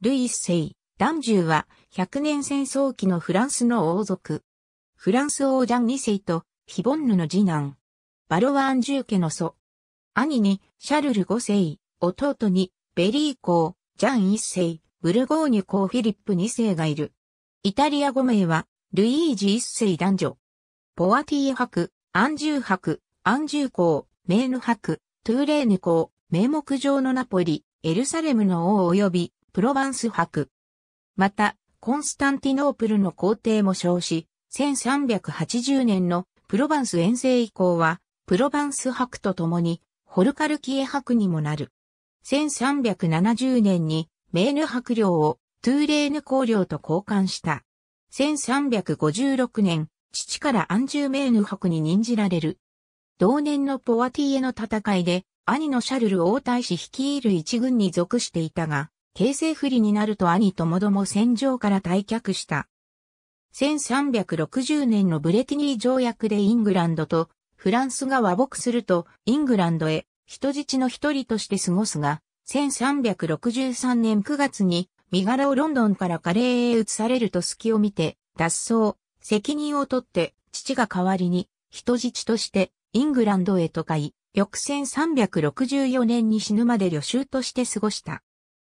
ルイ一世、ダンジューは、百年戦争期のフランスの王族。フランス王ジャン二世と、ヒボンヌの次男。バロワアンジュー家の祖。兄に、シャルル五世、弟に、ベリー公、ジャン一世、ブルゴーニュ公フィリップ二世がいる。イタリア語名は、ルイージ一世男女。ポワティエ博、アンジュー博、アンジュー公、メーヌ博、トゥーレーヌ公、名目上のナポリ、エルサレムの王及び、プロヴァンス博。また、コンスタンティノープルの皇帝も称し、1380年のプロヴァンス遠征以降は、プロヴァンス博と共に、ホルカルキエ博にもなる。1370年に、メーヌ博領をトゥーレーヌ公領と交換した。1356年、父からアンジューメーヌ博に任じられる。同年のポワティエの戦いで、兄のシャルル王太子率いる一軍に属していたが、形勢不利になると兄ともども戦場から退却した。1360年のブレティニー条約でイングランドとフランスが和睦するとイングランドへ人質の一人として過ごすが、1363年9月に身柄をロンドンからカレーへ移されると隙を見て脱走、責任を取って父が代わりに人質としてイングランドへと買い、翌1364年に死ぬまで旅衆として過ごした。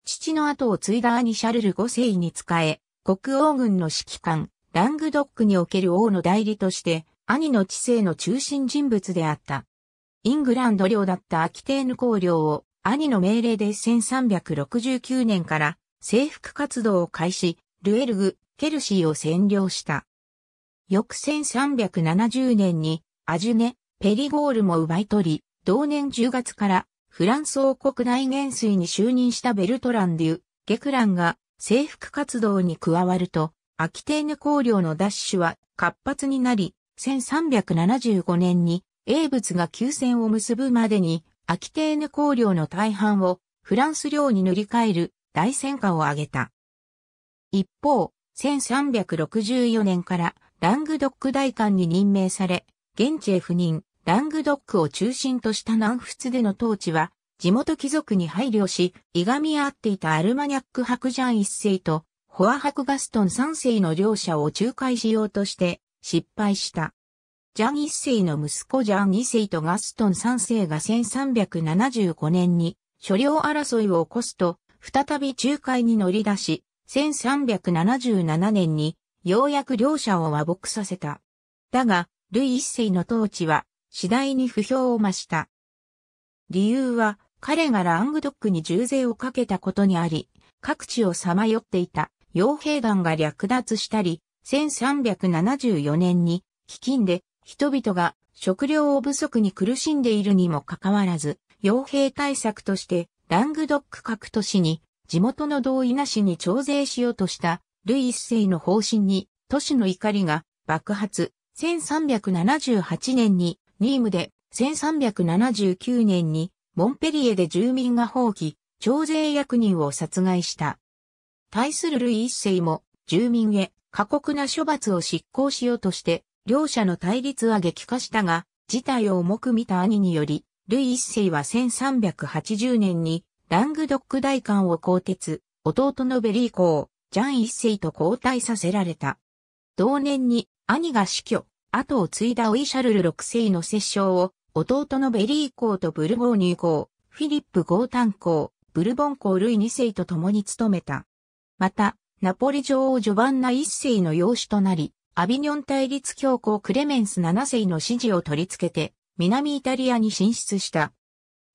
父の後を継いだ兄シャルル5世に仕え、国王軍の指揮官、ラングドックにおける王の代理として、兄の知性の中心人物であった。イングランド領だったアキテーヌ公領を、兄の命令で1369年から征服活動を開始、ルエルグ、ケルシーを占領した。翌1370年に、アジュネ、ペリゴールも奪い取り、同年10月からフランス王国内元帥に就任したベルトラン・デュ・ゲクランが征服活動に加わると、アキテーヌ公領の奪取は活発になり、1375年に英仏が休戦を結ぶまでに、アキテーヌ公領の大半をフランス領に塗り替える大戦果を挙げた。一方、1364年からラングドック大官に任命され、現地へ赴任。ラングドックを中心とした南仏での統治は、地元貴族に配慮し、いがみ合っていたアルマニャック白ジャン一世と、ホアクガストン三世の両者を仲介しようとして、失敗した。ジャン一世の息子ジャン二世とガストン三世が1375年に、所領争いを起こすと、再び仲介に乗り出し、1377年に、ようやく両者を和睦させた。だが、ルイ一世の統治は、次第に不評を増した。理由は、彼がラングドックに重税をかけたことにあり、各地をさまよっていた傭兵団が略奪したり、1374年に飢饉で人々が食料を不足に苦しんでいるにもかかわらず、傭兵対策としてラングドック各都市に地元の同意なしに徴税しようとしたルイ一世の方針に都市の怒りが爆発。1378年にニームで1379年にモンペリエで住民が放棄、徴税役人を殺害した。対するルイ一世も住民へ過酷な処罰を執行しようとして、両者の対立は激化したが、事態を重く見た兄により、ルイ一世は1380年にラングドック大官を更迭、弟のベリー公、ジャン一世と交代させられた。同年に兄が死去、後を継いだオイシャルル6世の摂政を、弟のベリー公とブルゴーニュ公、フィリップ・ゴータン公、ブルボン公類2世と共に務めた。また、ナポリ女王ジョバンナ1世の養子となり、アビニョン対立教皇クレメンス7世の支持を取り付けて、南イタリアに進出した。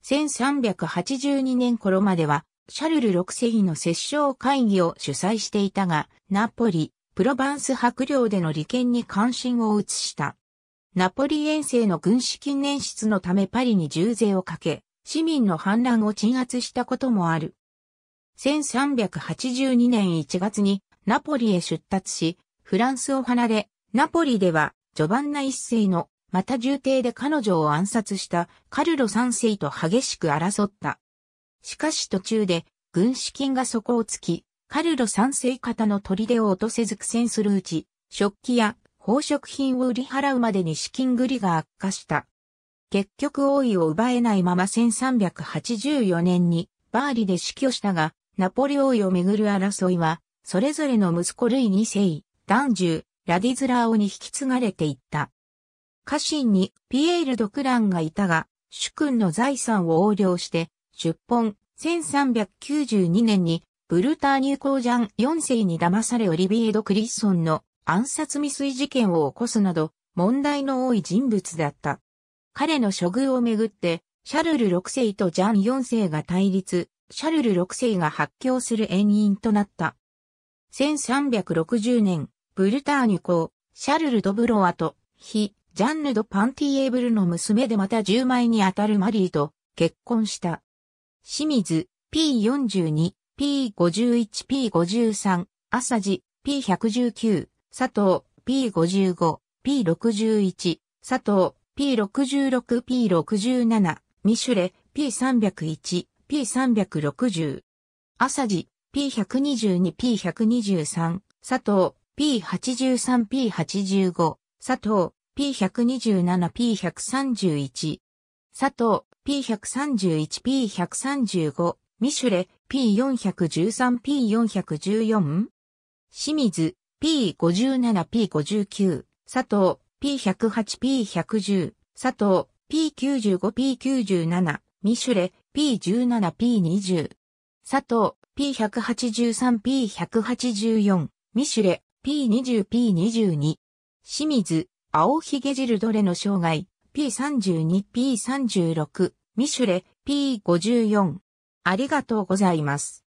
1382年頃までは、シャルル6世の摂政会議を主催していたが、ナポリ、プロバンス白領での利権に関心を移した。ナポリ遠征の軍資金捻出のためパリに重税をかけ、市民の反乱を鎮圧したこともある。1382年1月にナポリへ出立し、フランスを離れ、ナポリでは、ジョバンナ一世の、また重帝で彼女を暗殺したカルロ三世と激しく争った。しかし途中で、軍資金が底をつき、カルロ三世方の砦を落とせず苦戦するうち、食器や宝飾品を売り払うまでに資金繰りが悪化した。結局王位を奪えないまま1384年にバーリで死去したが、ナポレ王位をめぐる争いは、それぞれの息子類二世、ダンジュ、ラディズラー王に引き継がれていった。家臣にピエール・ドクランがいたが、主君の財産を横領して、出奔、1392年にブルターニュ公ジャン4世に騙されオリビエド・クリッソンの暗殺未遂事件を起こすなど問題の多い人物だった。彼の処遇をめぐって、シャルル6世とジャン4世が対立、シャルル6世が発狂する遠因となった。1360年、ブルターニュ公、シャルル・ドブロワと、非、ジャンヌ・ド・パンティエーブルの娘でまた10枚にあたるマリーと結婚した。清水 P42 P51、P53、朝地、P119、佐藤、P55、P61、佐藤、P66、P67、ミシュレ、P301、P360。朝地、P122、P123、佐藤、P83、P85、佐藤、P127、P131、佐藤、P131、P135、ミシュレ、P413P414、清水 P57P59、佐藤 P108P110、佐藤 P95P97、ミシュレ P17P20、佐藤 P183P184、ミシュレ P20P22、清水青ひげルドレの障害 P32P36、ミシュレ P54、ありがとうございます。